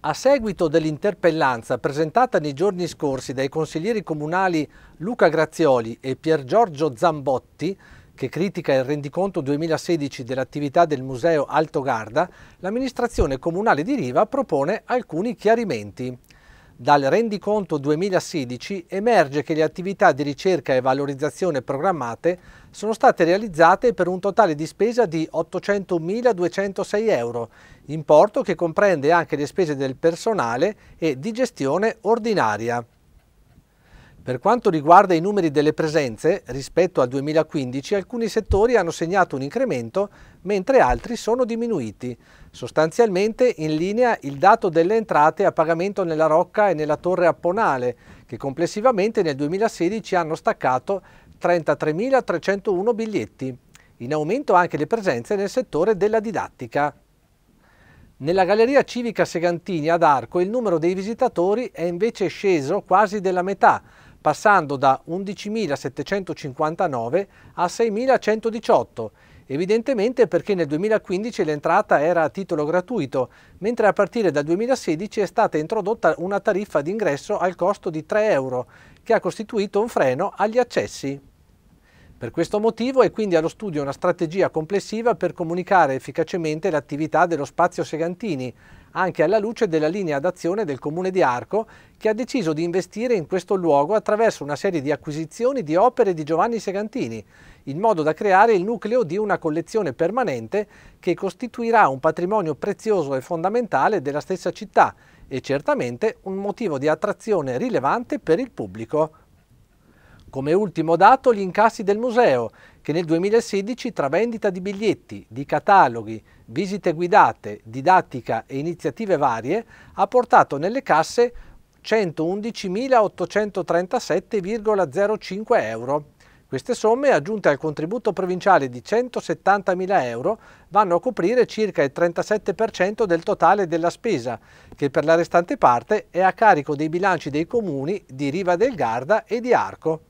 A seguito dell'interpellanza presentata nei giorni scorsi dai consiglieri comunali Luca Grazioli e Pier Giorgio Zambotti, che critica il rendiconto 2016 dell'attività del Museo Alto Garda, l'amministrazione comunale di Riva propone alcuni chiarimenti. Dal rendiconto 2016 emerge che le attività di ricerca e valorizzazione programmate sono state realizzate per un totale di spesa di 800.206 euro, importo che comprende anche le spese del personale e di gestione ordinaria. Per quanto riguarda i numeri delle presenze, rispetto al 2015 alcuni settori hanno segnato un incremento mentre altri sono diminuiti. Sostanzialmente in linea il dato delle entrate a pagamento nella Rocca e nella Torre Apponale, che complessivamente nel 2016 hanno staccato 33.301 biglietti. In aumento anche le presenze nel settore della didattica. Nella Galleria Civica Segantini ad Arco il numero dei visitatori è invece sceso quasi della metà, passando da 11.759 a 6.118, evidentemente perché nel 2015 l'entrata era a titolo gratuito, mentre a partire dal 2016 è stata introdotta una tariffa d'ingresso al costo di 3 euro, che ha costituito un freno agli accessi. Per questo motivo è quindi allo studio una strategia complessiva per comunicare efficacemente l'attività dello spazio Segantini, anche alla luce della linea d'azione del Comune di Arco, che ha deciso di investire in questo luogo attraverso una serie di acquisizioni di opere di Giovanni Segantini, in modo da creare il nucleo di una collezione permanente che costituirà un patrimonio prezioso e fondamentale della stessa città e certamente un motivo di attrazione rilevante per il pubblico. Come ultimo dato gli incassi del museo, che nel 2016 tra vendita di biglietti, di cataloghi, visite guidate, didattica e iniziative varie, ha portato nelle casse 111.837,05 euro. Queste somme, aggiunte al contributo provinciale di 170.000 euro, vanno a coprire circa il 37% del totale della spesa, che per la restante parte è a carico dei bilanci dei comuni di Riva del Garda e di Arco.